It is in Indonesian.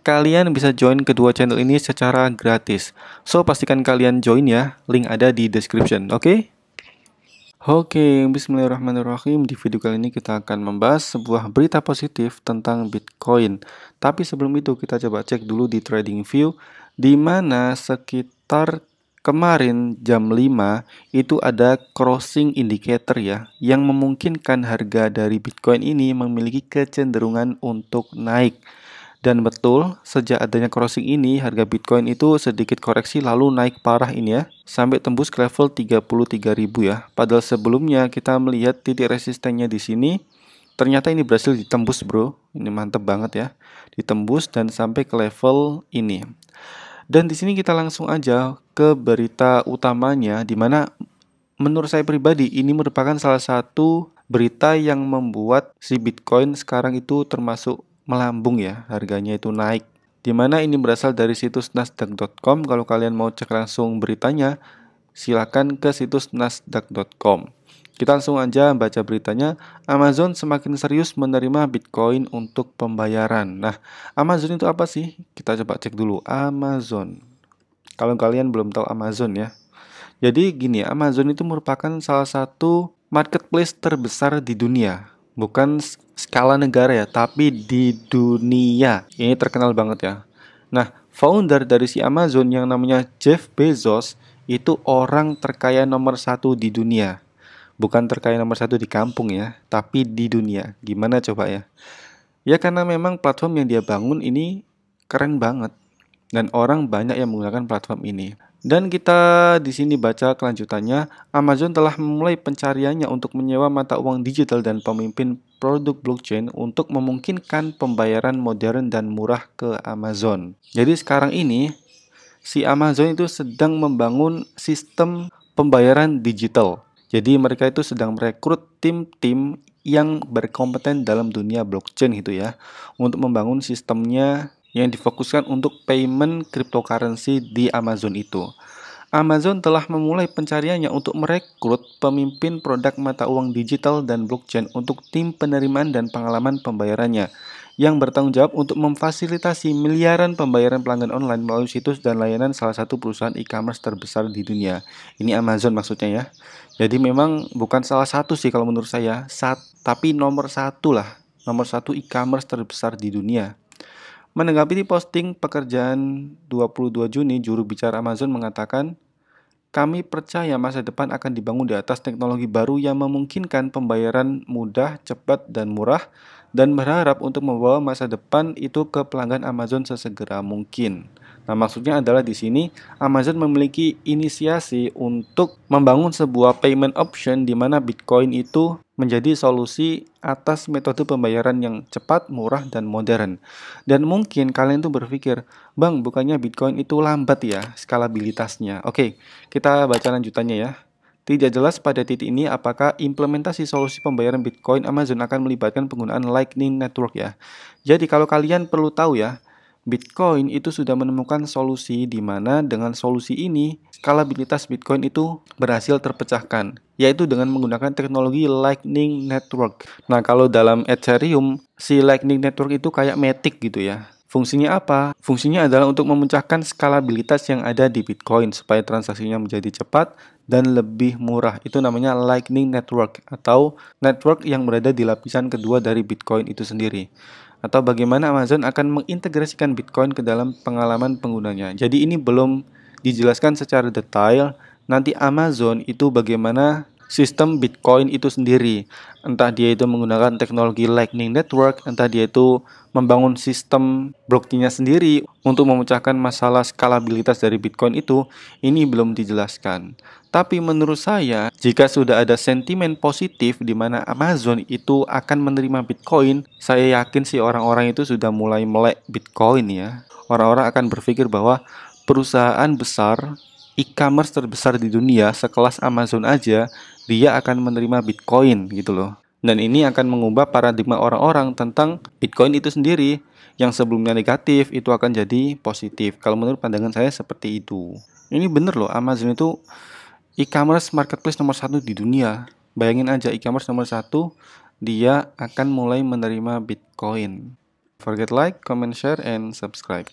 kalian bisa join kedua channel ini secara gratis. So, pastikan kalian join ya, link ada di description, oke? Okay? Oke, okay, bismillahirrahmanirrahim. Di video kali ini kita akan membahas sebuah berita positif tentang Bitcoin. Tapi sebelum itu kita coba cek dulu di Trading View, di mana sekitar kemarin jam 5 itu ada crossing indicator ya yang memungkinkan harga dari Bitcoin ini memiliki kecenderungan untuk naik. Dan betul, sejak adanya crossing ini, harga Bitcoin itu sedikit koreksi lalu naik parah ini ya, sampai tembus ke level 33.000 ya. Padahal sebelumnya kita melihat titik resistennya di sini, ternyata ini berhasil ditembus bro, ini mantep banget ya, ditembus dan sampai ke level ini. Dan di sini kita langsung aja ke berita utamanya, di mana menurut saya pribadi ini merupakan salah satu berita yang membuat si Bitcoin sekarang itu termasuk melambung ya, harganya itu naik. Dimana ini berasal dari situs nasdaq.com, kalau kalian mau cek langsung beritanya, silakan ke situs nasdaq.com. Kita langsung aja baca beritanya. Amazon semakin serius menerima Bitcoin untuk pembayaran. Nah, Amazon itu apa sih? Kita coba cek dulu. Amazon. Kalau kalian belum tahu Amazon ya. Jadi gini, Amazon itu merupakan salah satu marketplace terbesar di dunia bukan skala negara ya, tapi di dunia. Ini terkenal banget ya. Nah, founder dari si Amazon yang namanya Jeff Bezos itu orang terkaya nomor satu di dunia. Bukan terkaya nomor satu di kampung ya, tapi di dunia. Gimana coba ya? Ya karena memang platform yang dia bangun ini keren banget. Dan orang banyak yang menggunakan platform ini. Dan kita di sini baca kelanjutannya, Amazon telah memulai pencariannya untuk menyewa mata uang digital dan pemimpin produk blockchain untuk memungkinkan pembayaran modern dan murah ke Amazon. Jadi sekarang ini si Amazon itu sedang membangun sistem pembayaran digital. Jadi mereka itu sedang merekrut tim-tim yang berkompeten dalam dunia blockchain gitu ya untuk membangun sistemnya yang difokuskan untuk payment cryptocurrency di Amazon itu. Amazon telah memulai pencariannya untuk merekrut pemimpin produk mata uang digital dan blockchain untuk tim penerimaan dan pengalaman pembayarannya yang bertanggung jawab untuk memfasilitasi miliaran pembayaran pelanggan online melalui situs dan layanan salah satu perusahaan e-commerce terbesar di dunia. Ini Amazon maksudnya ya. Jadi memang bukan salah satu sih kalau menurut saya, sat, tapi nomor satu lah, nomor satu e-commerce terbesar di dunia. Menanggapi posting pekerjaan 22 Juni, juru bicara Amazon mengatakan, kami percaya masa depan akan dibangun di atas teknologi baru yang memungkinkan pembayaran mudah, cepat, dan murah, dan berharap untuk membawa masa depan itu ke pelanggan Amazon sesegera mungkin. Nah, maksudnya adalah di sini Amazon memiliki inisiasi untuk membangun sebuah payment option di mana Bitcoin itu menjadi solusi atas metode pembayaran yang cepat, murah, dan modern. Dan mungkin kalian tuh berpikir, Bang, bukannya Bitcoin itu lambat ya skalabilitasnya. Oke, kita baca lanjutannya ya. Tidak jelas pada titik ini apakah implementasi solusi pembayaran Bitcoin Amazon akan melibatkan penggunaan Lightning Network ya. Jadi kalau kalian perlu tahu ya, Bitcoin itu sudah menemukan solusi di mana dengan solusi ini skalabilitas Bitcoin itu berhasil terpecahkan yaitu dengan menggunakan teknologi Lightning Network. Nah, kalau dalam Ethereum si Lightning Network itu kayak metik gitu ya. Fungsinya apa? Fungsinya adalah untuk memecahkan skalabilitas yang ada di Bitcoin supaya transaksinya menjadi cepat dan lebih murah. Itu namanya Lightning Network atau network yang berada di lapisan kedua dari Bitcoin itu sendiri atau bagaimana Amazon akan mengintegrasikan Bitcoin ke dalam pengalaman penggunanya. Jadi ini belum dijelaskan secara detail nanti Amazon itu bagaimana sistem Bitcoin itu sendiri. Entah dia itu menggunakan teknologi Lightning Network, entah dia itu membangun sistem blockchainnya sendiri untuk memecahkan masalah skalabilitas dari Bitcoin itu, ini belum dijelaskan. Tapi menurut saya, jika sudah ada sentimen positif di mana Amazon itu akan menerima Bitcoin, saya yakin sih orang-orang itu sudah mulai melek Bitcoin ya. Orang-orang akan berpikir bahwa perusahaan besar e-commerce terbesar di dunia sekelas Amazon aja dia akan menerima Bitcoin gitu loh. Dan ini akan mengubah paradigma orang-orang tentang Bitcoin itu sendiri yang sebelumnya negatif itu akan jadi positif. Kalau menurut pandangan saya seperti itu. Ini bener loh Amazon itu e-commerce marketplace nomor satu di dunia. Bayangin aja e-commerce nomor satu dia akan mulai menerima Bitcoin. Forget like, comment, share, and subscribe.